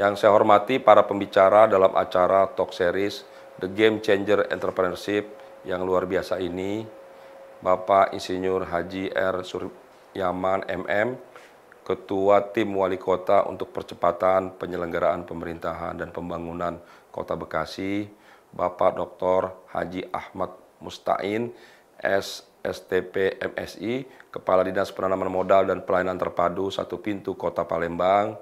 Yang saya hormati para pembicara dalam acara talk series The Game Changer Entrepreneurship yang luar biasa ini, Bapak Insinyur Haji R. Suryaman MM, Ketua Tim Wali Kota untuk Percepatan Penyelenggaraan Pemerintahan dan Pembangunan Kota Bekasi, Bapak Dr. Haji Ahmad Mustain, SSTP MSI, Kepala Dinas Penanaman Modal dan Pelayanan Terpadu Satu Pintu Kota Palembang,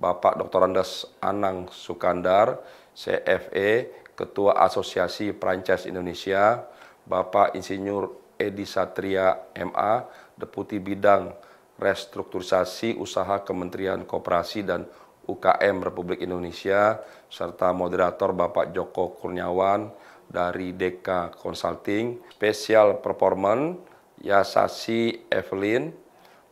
Bapak Dr. Andes Anang Sukandar, CFE, Ketua Asosiasi Perancis Indonesia, Bapak Insinyur Edi Satria MA, Deputi Bidang Restrukturisasi Usaha Kementerian Kooperasi dan UKM Republik Indonesia, serta moderator Bapak Joko Kurniawan dari DK Consulting, Special Performance, Yasasi Evelyn,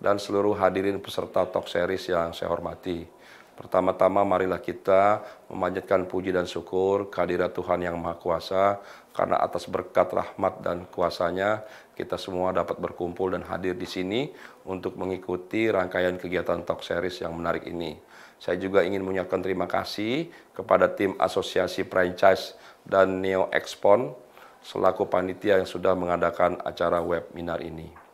dan seluruh hadirin peserta talk series yang saya hormati. Pertama-tama marilah kita memanjatkan puji dan syukur kehadirat Tuhan yang Maha Kuasa karena atas berkat rahmat dan kuasanya kita semua dapat berkumpul dan hadir di sini untuk mengikuti rangkaian kegiatan talk series yang menarik ini. Saya juga ingin menyampaikan terima kasih kepada tim Asosiasi Franchise dan Neo Expon selaku panitia yang sudah mengadakan acara webinar ini.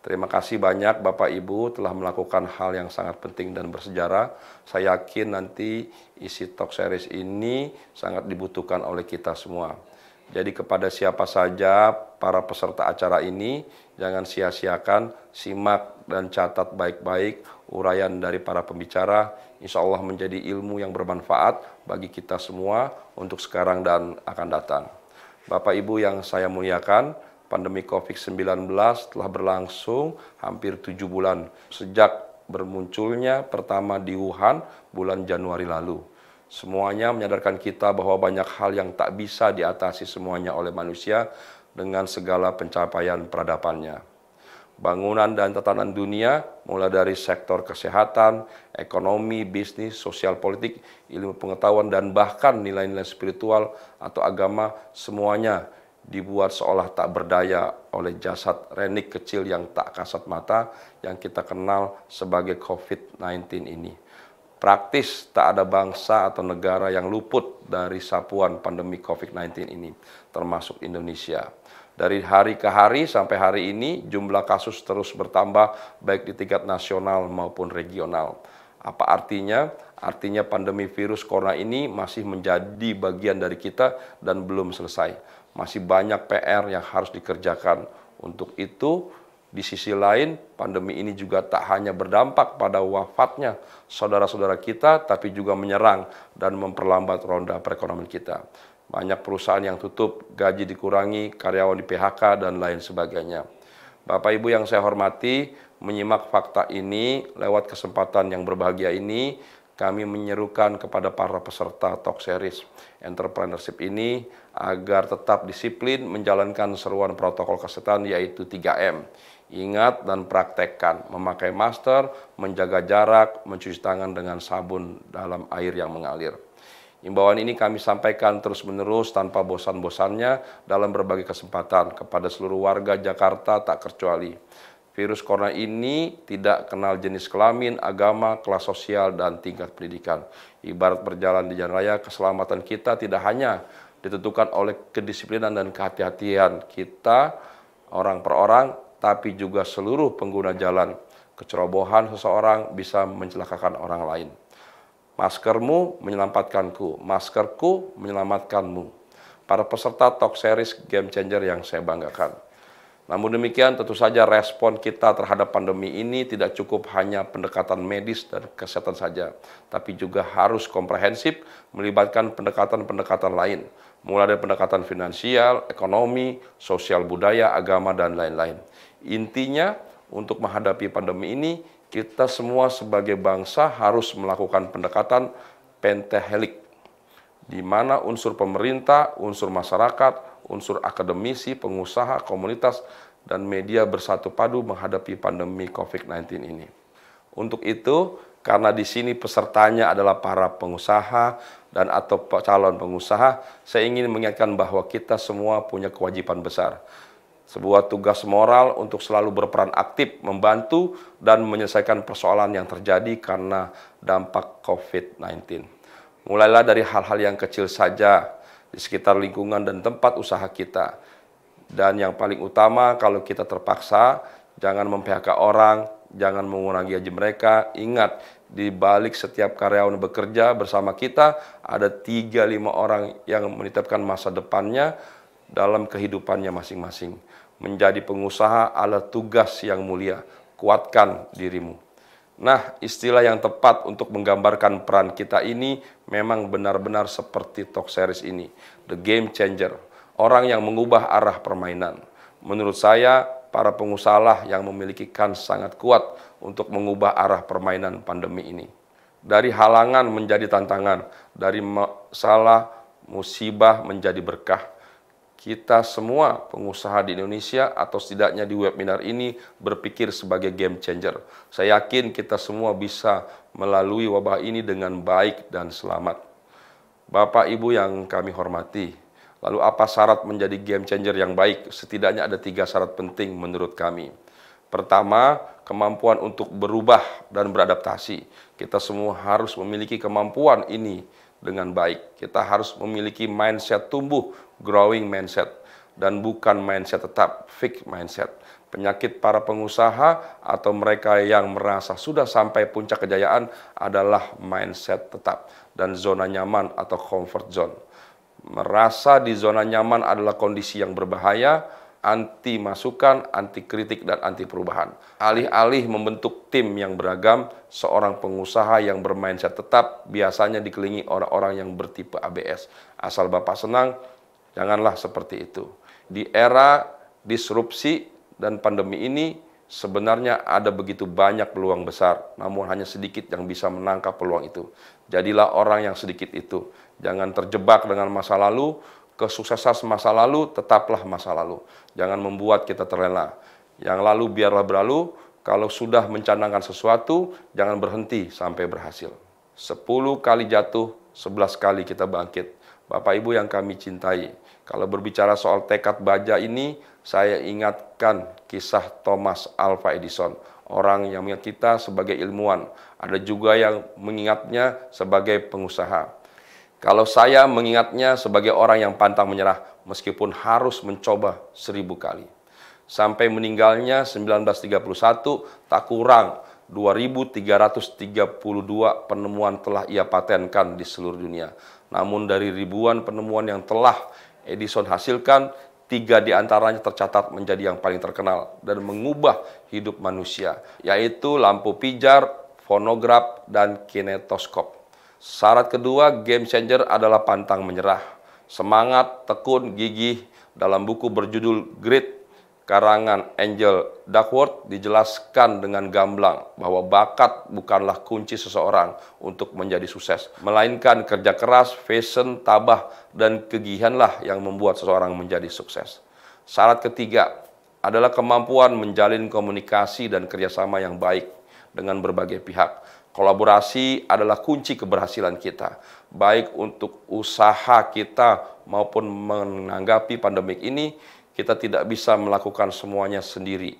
Terima kasih banyak Bapak Ibu telah melakukan hal yang sangat penting dan bersejarah. Saya yakin nanti isi talk series ini sangat dibutuhkan oleh kita semua. Jadi kepada siapa saja para peserta acara ini, jangan sia-siakan, simak dan catat baik-baik uraian dari para pembicara. Insya Allah menjadi ilmu yang bermanfaat bagi kita semua untuk sekarang dan akan datang. Bapak Ibu yang saya muliakan, pandemi COVID-19 telah berlangsung hampir tujuh bulan sejak bermunculnya pertama di Wuhan bulan Januari lalu. Semuanya menyadarkan kita bahwa banyak hal yang tak bisa diatasi semuanya oleh manusia dengan segala pencapaian peradabannya. Bangunan dan tatanan dunia, mulai dari sektor kesehatan, ekonomi, bisnis, sosial politik, ilmu pengetahuan, dan bahkan nilai-nilai spiritual atau agama, semuanya dibuat seolah tak berdaya oleh jasad renik kecil yang tak kasat mata yang kita kenal sebagai COVID-19 ini. Praktis tak ada bangsa atau negara yang luput dari sapuan pandemi COVID-19 ini, termasuk Indonesia. Dari hari ke hari sampai hari ini jumlah kasus terus bertambah baik di tingkat nasional maupun regional. Apa artinya? Artinya pandemi virus corona ini masih menjadi bagian dari kita dan belum selesai masih banyak PR yang harus dikerjakan. Untuk itu, di sisi lain, pandemi ini juga tak hanya berdampak pada wafatnya saudara-saudara kita, tapi juga menyerang dan memperlambat ronda perekonomian kita. Banyak perusahaan yang tutup, gaji dikurangi, karyawan di PHK, dan lain sebagainya. Bapak Ibu yang saya hormati, menyimak fakta ini lewat kesempatan yang berbahagia ini, kami menyerukan kepada para peserta talk series entrepreneurship ini agar tetap disiplin menjalankan seruan protokol kesehatan yaitu 3M. Ingat dan praktekkan, memakai masker, menjaga jarak, mencuci tangan dengan sabun dalam air yang mengalir. Imbauan ini kami sampaikan terus-menerus tanpa bosan-bosannya dalam berbagai kesempatan kepada seluruh warga Jakarta tak kecuali Virus corona ini tidak kenal jenis kelamin, agama, kelas sosial, dan tingkat pendidikan. Ibarat berjalan di jalan raya, keselamatan kita tidak hanya ditentukan oleh kedisiplinan dan kehati-hatian kita orang per orang, tapi juga seluruh pengguna jalan. Kecerobohan seseorang bisa mencelakakan orang lain. Maskermu menyelamatkanku, maskerku menyelamatkanmu. Para peserta talk series Game Changer yang saya banggakan. Namun demikian tentu saja respon kita terhadap pandemi ini tidak cukup hanya pendekatan medis dan kesehatan saja, tapi juga harus komprehensif melibatkan pendekatan-pendekatan lain, mulai dari pendekatan finansial, ekonomi, sosial budaya, agama, dan lain-lain. Intinya untuk menghadapi pandemi ini, kita semua sebagai bangsa harus melakukan pendekatan pentehelik, di mana unsur pemerintah, unsur masyarakat, unsur akademisi, pengusaha, komunitas, dan media bersatu padu menghadapi pandemi COVID-19 ini. Untuk itu, karena di sini pesertanya adalah para pengusaha dan atau calon pengusaha, saya ingin mengingatkan bahwa kita semua punya kewajiban besar. Sebuah tugas moral untuk selalu berperan aktif, membantu, dan menyelesaikan persoalan yang terjadi karena dampak COVID-19. Mulailah dari hal-hal yang kecil saja, di sekitar lingkungan dan tempat usaha kita. Dan yang paling utama kalau kita terpaksa, jangan memphk orang, jangan mengurangi gaji mereka. Ingat, di balik setiap karyawan bekerja bersama kita, ada 3-5 orang yang menitipkan masa depannya dalam kehidupannya masing-masing. Menjadi pengusaha adalah tugas yang mulia. Kuatkan dirimu. Nah, istilah yang tepat untuk menggambarkan peran kita ini memang benar-benar seperti talk series ini, the game changer, orang yang mengubah arah permainan. Menurut saya, para pengusaha yang memiliki kans sangat kuat untuk mengubah arah permainan pandemi ini. Dari halangan menjadi tantangan, dari masalah musibah menjadi berkah, kita semua pengusaha di Indonesia atau setidaknya di webinar ini berpikir sebagai game changer. Saya yakin kita semua bisa melalui wabah ini dengan baik dan selamat. Bapak Ibu yang kami hormati, lalu apa syarat menjadi game changer yang baik? Setidaknya ada tiga syarat penting menurut kami. Pertama, kemampuan untuk berubah dan beradaptasi. Kita semua harus memiliki kemampuan ini dengan baik. Kita harus memiliki mindset tumbuh, growing mindset, dan bukan mindset tetap, fixed mindset. Penyakit para pengusaha atau mereka yang merasa sudah sampai puncak kejayaan adalah mindset tetap dan zona nyaman atau comfort zone. Merasa di zona nyaman adalah kondisi yang berbahaya, anti masukan, anti kritik, dan anti perubahan. Alih-alih membentuk tim yang beragam, seorang pengusaha yang bermindset tetap biasanya dikelilingi orang-orang yang bertipe ABS. Asal Bapak senang, janganlah seperti itu. Di era disrupsi dan pandemi ini, sebenarnya ada begitu banyak peluang besar, namun hanya sedikit yang bisa menangkap peluang itu. Jadilah orang yang sedikit itu. Jangan terjebak dengan masa lalu, kesuksesan masa lalu tetaplah masa lalu. Jangan membuat kita terlena. Yang lalu biarlah berlalu, kalau sudah mencanangkan sesuatu, jangan berhenti sampai berhasil. Sepuluh kali jatuh, sebelas kali kita bangkit. Bapak Ibu yang kami cintai, kalau berbicara soal tekad baja ini, saya ingatkan kisah Thomas Alva Edison, orang yang mengingat kita sebagai ilmuwan, ada juga yang mengingatnya sebagai pengusaha. Kalau saya mengingatnya sebagai orang yang pantang menyerah, meskipun harus mencoba seribu kali. Sampai meninggalnya 1931, tak kurang 2.332 penemuan telah ia patenkan di seluruh dunia. Namun dari ribuan penemuan yang telah Edison hasilkan, tiga di antaranya tercatat menjadi yang paling terkenal dan mengubah hidup manusia, yaitu lampu pijar, fonograf, dan kinetoskop. Syarat kedua game changer adalah pantang menyerah. Semangat, tekun, gigih dalam buku berjudul Grit karangan Angel Duckworth dijelaskan dengan gamblang bahwa bakat bukanlah kunci seseorang untuk menjadi sukses, melainkan kerja keras, fashion, tabah, dan kegigihanlah yang membuat seseorang menjadi sukses. Syarat ketiga adalah kemampuan menjalin komunikasi dan kerjasama yang baik dengan berbagai pihak. Kolaborasi adalah kunci keberhasilan kita, baik untuk usaha kita maupun menanggapi pandemik ini. Kita tidak bisa melakukan semuanya sendiri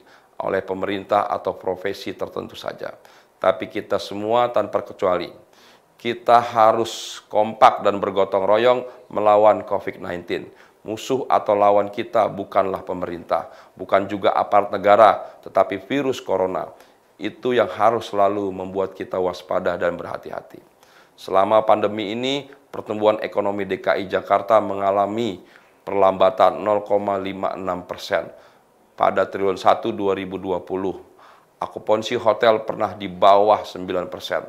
oleh pemerintah atau profesi tertentu saja, tapi kita semua tanpa kecuali. Kita harus kompak dan bergotong royong melawan COVID-19. Musuh atau lawan kita bukanlah pemerintah, bukan juga aparat negara, tetapi virus corona itu yang harus selalu membuat kita waspada dan berhati-hati. Selama pandemi ini, pertumbuhan ekonomi DKI Jakarta mengalami perlambatan 0,56 persen pada triwulan 1 2020. Akupansi hotel pernah di bawah 9 persen.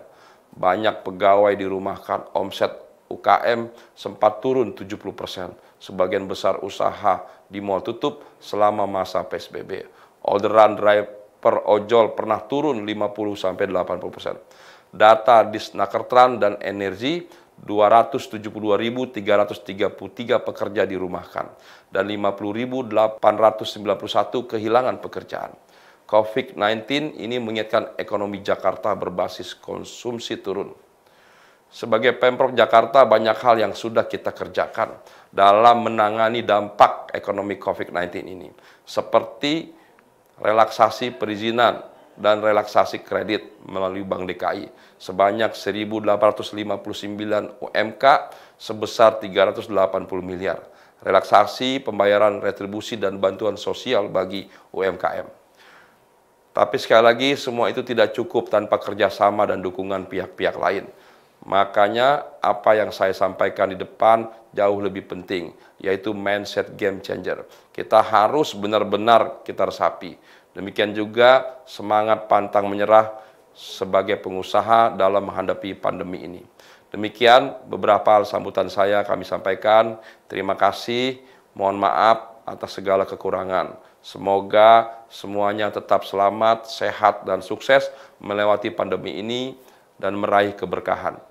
Banyak pegawai dirumahkan, omset UKM sempat turun 70 persen. Sebagian besar usaha di mall tutup selama masa PSBB. Orderan drive per ojol pernah turun 50 sampai 80%. persen. Data di Snakertran dan Energi 272.333 pekerja dirumahkan dan 50.891 kehilangan pekerjaan. COVID-19 ini mengingatkan ekonomi Jakarta berbasis konsumsi turun. Sebagai Pemprov Jakarta banyak hal yang sudah kita kerjakan dalam menangani dampak ekonomi COVID-19 ini. Seperti relaksasi perizinan dan relaksasi kredit melalui Bank DKI sebanyak 1.859 UMK sebesar 380 miliar. Relaksasi pembayaran retribusi dan bantuan sosial bagi UMKM. Tapi sekali lagi, semua itu tidak cukup tanpa kerjasama dan dukungan pihak-pihak lain. Makanya apa yang saya sampaikan di depan jauh lebih penting, yaitu mindset game changer. Kita harus benar-benar kita resapi. Demikian juga semangat pantang menyerah sebagai pengusaha dalam menghadapi pandemi ini. Demikian beberapa hal sambutan saya kami sampaikan. Terima kasih, mohon maaf atas segala kekurangan. Semoga semuanya tetap selamat, sehat, dan sukses melewati pandemi ini dan meraih keberkahan.